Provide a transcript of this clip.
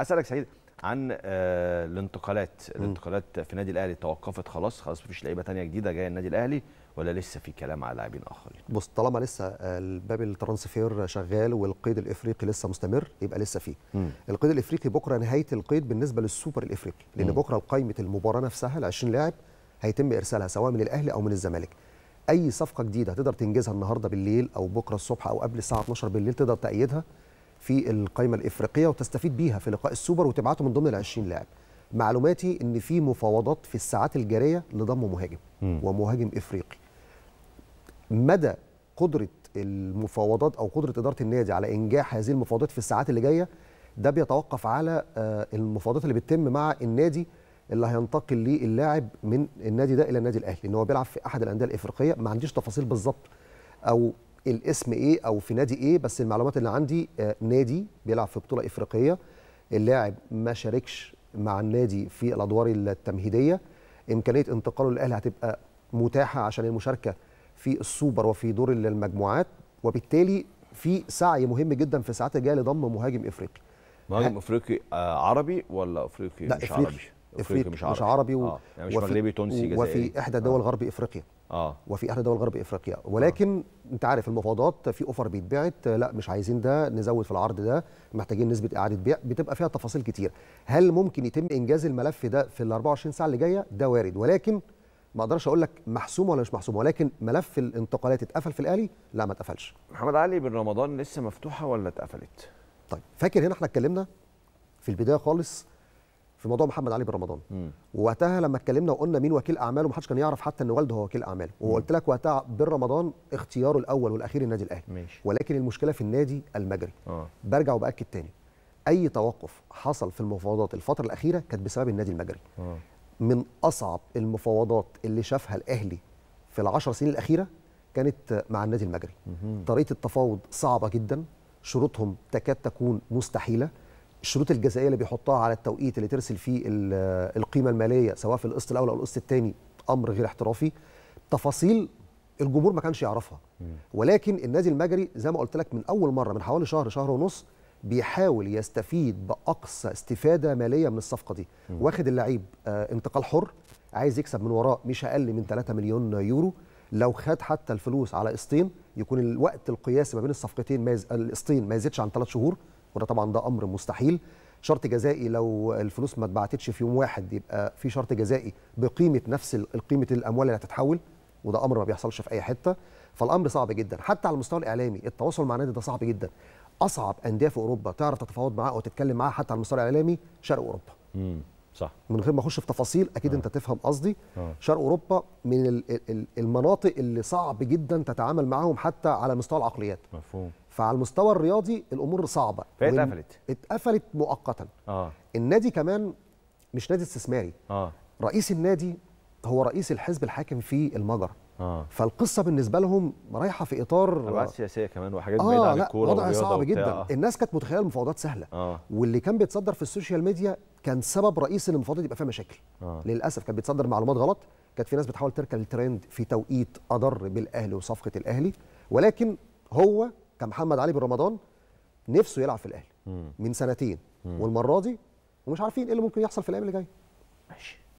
اسالك سعيد عن آه، الانتقالات الانتقالات في النادي الاهلي توقفت خلاص خلاص مفيش لعيبه تانية جديده جايه النادي الاهلي ولا لسه في كلام على لاعبين اخرين بص طالما لسه الباب الترانسفير شغال والقيد الافريقي لسه مستمر يبقى لسه فيه مم. القيد الافريقي بكره نهايه القيد بالنسبه للسوبر الافريقي لان مم. بكره قائمه المباراه نفسها ال 20 لاعب هيتم ارسالها سواء من الاهلي او من الزمالك اي صفقه جديده تقدر تنجزها النهارده بالليل او بكره الصبح او قبل الساعه 12 بالليل تقدر تايدها في القائمه الافريقيه وتستفيد بيها في لقاء السوبر وتبعته من ضمن ال 20 لاعب. معلوماتي ان في مفاوضات في الساعات الجاريه لضم مهاجم م. ومهاجم افريقي. مدى قدره المفاوضات او قدره اداره النادي على انجاح هذه المفاوضات في الساعات اللي جايه ده بيتوقف على آه، المفاوضات اللي بتتم مع النادي اللي هينتقل ليه اللاعب من النادي ده الى النادي الاهلي ان هو بيلعب في احد الانديه الافريقيه ما عنديش تفاصيل بالظبط او الاسم ايه او في نادي ايه بس المعلومات اللي عندي آه، نادي بيلعب في بطوله افريقيه اللاعب ما شاركش مع النادي في الادوار التمهيديه امكانيه انتقاله للاهلي هتبقى متاحه عشان المشاركه في السوبر وفي دور المجموعات وبالتالي في سعي مهم جدا في الساعات الجايه لضم مهاجم افريقي مهاجم افريقي آه، عربي ولا افريقي لا مش إفريقي. عربي افريقي مش عربي, مش عربي و... آه. يعني مش وفي... مغربي تونسي جزائري وفي احدى آه. دول آه. غرب افريقيا اه وفي احدى دول غرب افريقيا آه. ولكن آه. انت عارف المفاوضات في اوفر بيتبعت لا مش عايزين ده نزود في العرض ده محتاجين نسبه اعاده بيع بتبقى فيها تفاصيل كتير هل ممكن يتم انجاز الملف ده في ال 24 ساعه اللي جايه ده وارد ولكن ما اقدرش اقول لك محسوم ولا مش محسوم ولكن ملف الانتقالات اتقفل في الاهلي لا ما اتقفلش محمد علي بن رمضان لسه مفتوحه ولا اتقفلت طيب فاكر هنا احنا اتكلمنا في البدايه خالص في موضوع محمد علي بن رمضان وقتها لما اتكلمنا وقلنا مين وكيل اعماله محدش كان يعرف حتى ان والده هو وكيل اعماله وقلت لك وقتها بن رمضان اختياره الاول والاخير النادي الاهلي ماشي. ولكن المشكله في النادي المجري أوه. برجع وباكد تاني اي توقف حصل في المفاوضات الفتره الاخيره كانت بسبب النادي المجري أوه. من اصعب المفاوضات اللي شافها الاهلي في العشر سنين الاخيره كانت مع النادي المجري طريقه التفاوض صعبه جدا شروطهم تكاد تكون مستحيله الشروط الجزائيه اللي بيحطها على التوقيت اللي ترسل فيه القيمه الماليه سواء في القسط الاول او القسط الثاني امر غير احترافي تفاصيل الجمهور ما كانش يعرفها ولكن النادي المجري زي ما قلت لك من اول مره من حوالي شهر شهر ونص بيحاول يستفيد باقصى استفاده ماليه من الصفقه دي واخد اللعيب آه، انتقال حر عايز يكسب من وراه مش اقل من 3 مليون يورو لو خد حتى الفلوس على قسطين يكون الوقت القياسي ما بين الصفقتين ما يز... القسطين ما يزيدش عن 3 شهور وده طبعا ده امر مستحيل شرط جزائي لو الفلوس ما اتبعتتش في يوم واحد يبقى في شرط جزائي بقيمه نفس قيمه الاموال اللي هتتحول وده امر ما بيحصلش في اي حته فالامر صعب جدا حتى على المستوى الاعلامي التواصل مع النادي ده صعب جدا اصعب انديه في اوروبا تعرف تتفاوض معاه او تتكلم معاه حتى على المستوى الاعلامي شرق اوروبا صح من غير ما اخش في تفاصيل اكيد آه. انت تفهم قصدي آه. شرق اوروبا من المناطق اللي صعب جدا تتعامل معاهم حتى على مستوى العقليات مفهوم فعلى المستوى الرياضي الامور صعبه فهي اتقفلت اتقفلت مؤقتا آه. النادي كمان مش نادي استثماري آه. رئيس النادي هو رئيس الحزب الحاكم في المجر آه. فالقصه بالنسبه لهم رايحه في اطار ابعاد سياسيه كمان وحاجات آه بعيده عن الكوره وضع صعب وبتاع. جدا الناس كانت متخيله المفاوضات سهله آه. واللي كان بيتصدر في السوشيال ميديا كان سبب رئيسي ان المفاوضات يبقى فيها مشاكل آه. للاسف كان بيتصدر معلومات غلط كانت في ناس بتحاول تركب الترند في توقيت اضر بالاهلي وصفقه الاهلي ولكن هو كمحمد علي بن رمضان نفسه يلعب في الاهلي من سنتين والمره دي ومش عارفين ايه اللي ممكن يحصل في الايام اللي جايه ماشي